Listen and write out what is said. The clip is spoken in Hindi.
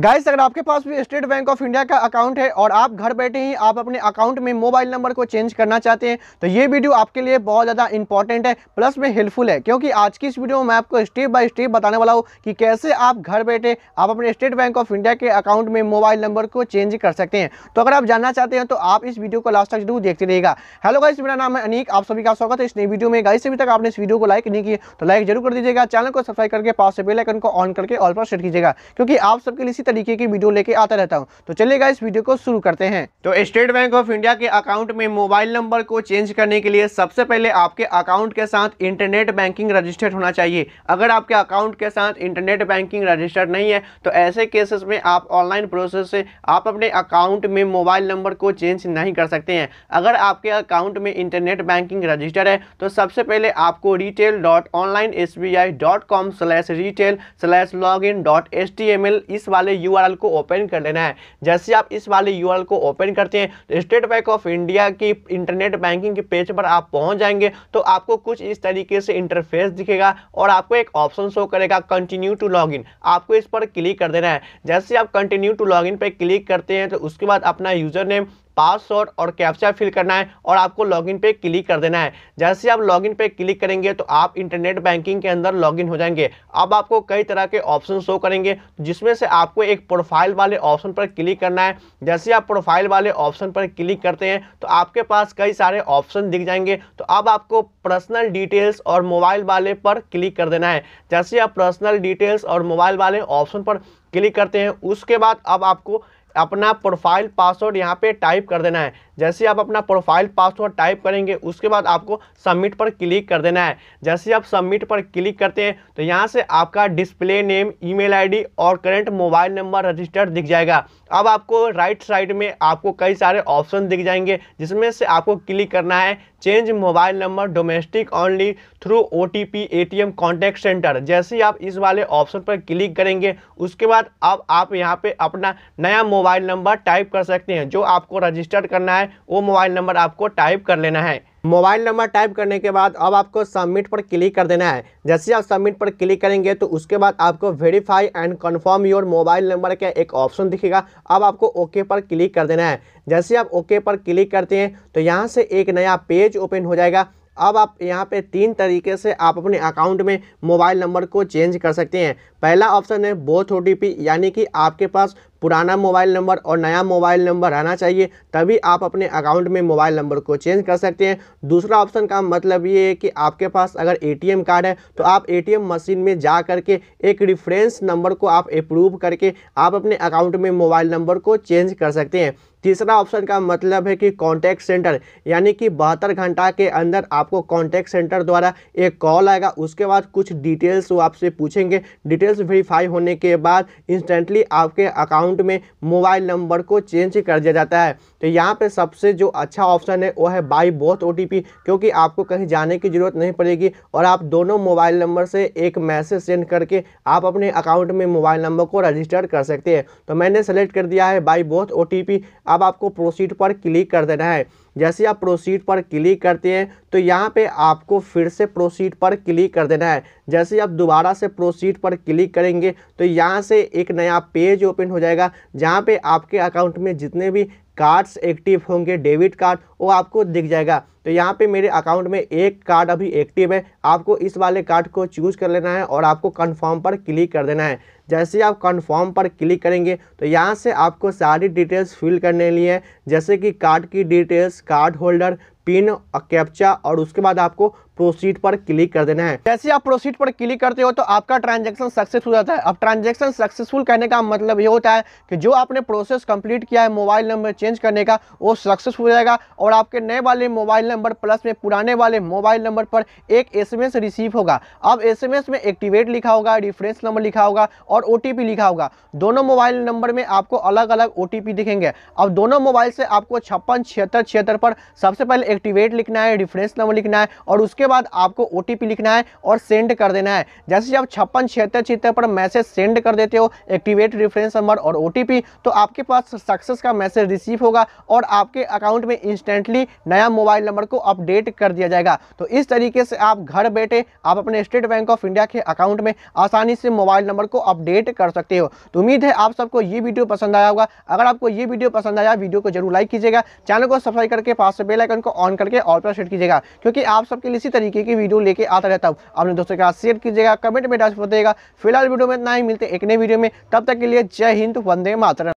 गाइस अगर आपके पास भी स्टेट बैंक ऑफ इंडिया का अकाउंट है और आप घर बैठे ही आप अपने अकाउंट में मोबाइल नंबर को चेंज करना चाहते हैं तो ये वीडियो आपके लिए बहुत ज़्यादा इंपॉर्टेंट है प्लस में हेल्पफुल है क्योंकि आज की इस वीडियो में मैं आपको स्टेप बाय स्टेप बताने वाला हूँ कि कैसे आप घर बैठे आप अपने स्टेट बैंक ऑफ इंडिया के अकाउंट में मोबाइल नंबर को चेंज कर सकते हैं तो अगर आप जानना चाहते हैं तो आप इस वीडियो को लास्ट तक जरूर देखते रहेगा हेलो गाइस मेरा नाम है अनिक आप सभी का स्वागत है इस नई वीडियो में गाइस अभी तक आपने इस वीडियो को लाइक नहीं किया तो लाइक जरूर कर दीजिएगा चैनल को सब्सक्राइब करके पास से बेलाइकन को ऑन करके ऑल पर सेट कीजिएगा क्योंकि आप सबके लिए इसी तरीके की वीडियो लेके आता रहता हूँ तो चलेगा इस वीडियो को शुरू करते हैं तो स्टेट बैंक ऑफ इंडिया के अकाउंट में मोबाइल नंबर को चेंज करने के लिए सबसे पहले आपके अकाउंट के साथ इंटरनेट बैंकिंग रजिस्टर्ड होना चाहिए अगर आपके अकाउंट के साथ इंटरनेट बैंकिंग रजिस्टर्ड नहीं है तो ऐसे केसेस में आप ऑनलाइन प्रोसेस से आप अपने अकाउंट में मोबाइल नंबर को चेंज नहीं कर सकते हैं अगर आपके अकाउंट में इंटरनेट बैंकिंग रजिस्टर है तो सबसे पहले आपको retail dot online S B I dot com slash retail slash log in dot S T M L इस वाले यू को ओपन कर लेना है जैसे आप इस वाले यू को ओपन करते हैं तो स्टेट बैंक ऑफ इंडिया की इंटरनेट बैंकिंग के पेज पर आप पहुंच जाएंगे तो आपको कुछ इस तरीके से इंटरफेस दिखेगा और आपको एक ऑप्शन शो करेगा कंटिन्यू टू लॉगिन आपको इस पर क्लिक कर देना है जैसे आप कंटिन्यू टू लॉगिन पर क्लिक करते हैं तो उसके बाद अपना यूज़र नेम पासवर्ड और कैप्चा फिल करना है और आपको लॉगिन पे क्लिक कर देना है जैसे आप लॉगिन पे क्लिक करेंगे तो आप इंटरनेट बैंकिंग के अंदर लॉगिन हो जाएंगे अब आपको कई तरह के ऑप्शन शो करेंगे जिसमें से आपको एक प्रोफाइल वाले ऑप्शन पर क्लिक करना है जैसे आप प्रोफाइल वाले ऑप्शन पर क्लिक करते हैं तो आपके पास कई सारे ऑप्शन दिख जाएंगे तो अब आपको पर्सनल डिटेल्स और मोबाइल वाले पर क्लिक कर देना है जैसे आप पर्सनल डिटेल्स और मोबाइल वाले ऑप्शन पर क्लिक करते हैं उसके बाद अब आपको अपना प्रोफाइल पासवर्ड यहाँ पे टाइप कर देना है जैसे आप अपना प्रोफाइल पासवर्ड टाइप करेंगे उसके बाद आपको सबमिट पर क्लिक कर देना है जैसे आप सबमिट पर क्लिक करते हैं तो यहाँ से आपका डिस्प्ले नेम ईमेल आईडी और करंट मोबाइल नंबर रजिस्टर्ड दिख जाएगा अब आपको राइट साइड में आपको कई सारे ऑप्शन दिख जाएंगे जिसमें से आपको क्लिक करना है change mobile number domestic only through O T P A T M contact centre जैसे ही आप इस वाले ऑप्शन पर क्लिक करेंगे उसके बाद अब आप यहाँ पे अपना नया मोबाइल नंबर टाइप कर सकते हैं जो आपको रजिस्टर करना है वो मोबाइल नंबर आपको टाइप कर लेना है मोबाइल नंबर टाइप करने के बाद अब आपको सबमिट पर क्लिक कर देना है जैसे आप सबमिट पर क्लिक करेंगे तो उसके बाद आपको verify and confirm your mobile number का एक ऑप्शन दिखेगा अब आपको ओके पर क्लिक कर देना है जैसे आप ओके पर क्लिक करते हैं तो यहाँ से एक नया पेज ओपन हो जाएगा अब आप यहाँ पे तीन तरीके से आप अपने अकाउंट में मोबाइल नंबर को चेंज कर सकते हैं पहला ऑप्शन है बोथ ओ यानी कि आपके पास पुराना मोबाइल नंबर और नया मोबाइल नंबर आना चाहिए तभी आप अपने अकाउंट में मोबाइल नंबर को चेंज कर सकते हैं दूसरा ऑप्शन का मतलब ये है कि आपके पास अगर ए कार्ड है तो आप ए मशीन में जा करके एक रिफ्रेंस नंबर को आप अप्रूव करके आप अपने अकाउंट में मोबाइल नंबर को चेंज कर सकते हैं तीसरा ऑप्शन का मतलब है कि कॉन्टैक्ट सेंटर यानी कि बहत्तर घंटा के अंदर आपको कॉन्टैक्ट सेंटर द्वारा एक कॉल आएगा उसके बाद कुछ डिटेल्स वो आपसे पूछेंगे डिटेल्स वेरीफाई होने के बाद इंस्टेंटली आपके अकाउंट अकाउंट में मोबाइल नंबर को चेंज कर दिया जाता है तो यहाँ पर सबसे जो अच्छा ऑप्शन है वो है बाई बोथ ओ क्योंकि आपको कहीं जाने की ज़रूरत नहीं पड़ेगी और आप दोनों मोबाइल नंबर से एक मैसेज सेंड करके आप अपने अकाउंट में मोबाइल नंबर को रजिस्टर कर सकते हैं तो मैंने सेलेक्ट कर दिया है बाई बोथ ओ अब आपको प्रोसीड पर क्लिक कर देना है जैसे आप प्रोसीड पर क्लिक करते हैं तो यहाँ पे आपको फिर से प्रोसीड पर क्लिक कर देना है जैसे आप दोबारा से प्रोसीड पर क्लिक करेंगे तो यहाँ से एक नया पेज ओपन हो जाएगा जहाँ पे आपके अकाउंट में जितने भी कार्ड्स एक्टिव होंगे डेबिट कार्ड वो आपको दिख जाएगा तो यहाँ पे मेरे अकाउंट में एक कार्ड अभी एक्टिव है आपको इस वाले कार्ड को चूज़ कर लेना है और आपको कन्फर्म पर क्लिक कर देना है जैसे आप कन्फर्म पर क्लिक करेंगे तो यहाँ से आपको सारी डिटेल्स फिल करने लिए जैसे कि कार्ड की details card holder PIN captcha और उसके बाद आपको प्रोसीड पर क्लिक कर देना है जैसे आप प्रोसीड पर क्लिक करते हो तो आपका ट्रांजैक्शन सक्सेस हो जाता है अब ट्रांजैक्शन सक्सेसफुल कहने का मतलब ये होता है कि जो आपने प्रोसेस कंप्लीट किया है मोबाइल नंबर चेंज करने का वो सक्सेस हो जाएगा और आपके नए वाले मोबाइल नंबर प्लस में पुराने वाले मोबाइल नंबर पर एक एस रिसीव होगा अब एस में एक्टिवेट लिखा होगा रिफ्रेंस नंबर लिखा होगा और ओ लिखा होगा दोनों मोबाइल नंबर में आपको अलग अलग ओ दिखेंगे अब दोनों मोबाइल से आपको छप्पन छिहत्तर छिहत्तर पर सबसे पहले एक्टिवेट लिखना है रिफरेंस नंबर लिखना है और उसके बाद आपको ओ लिखना है और सेंड कर देना है जैसे जब छप्पन छिहत्तर छिहत्तर पर मैसेज सेंड कर देते हो एक्टिवेट रिफरेंस नंबर और ओ तो आपके पास सक्सेस का मैसेज रिसीव होगा और आपके अकाउंट में इंस्टेंटली नया मोबाइल नंबर को अपडेट कर दिया जाएगा तो इस तरीके से आप घर बैठे आप अपने स्टेट बैंक ऑफ इंडिया के अकाउंट में आसानी से मोबाइल नंबर को अपडेट कर सकते हो तो उम्मीद है आप सबको ये वीडियो पसंद आया होगा अगर आपको ये वीडियो पसंद आया वीडियो को जरूर लाइक कीजिएगा चैनल को सब्सक्राइब करके पास बेलाइकन को ऑन करके ऑल पर शेयर कीजिएगा क्योंकि आप सबके लिए इसी तरीके की वीडियो लेके आता रहता हूँ अपने दोस्तों के साथ शेयर कीजिएगा कमेंट में डाल बताइएगा फिलहाल वीडियो में इतना ही मिलते एक नए वीडियो में तब तक के लिए जय हिंद वंदे मातरम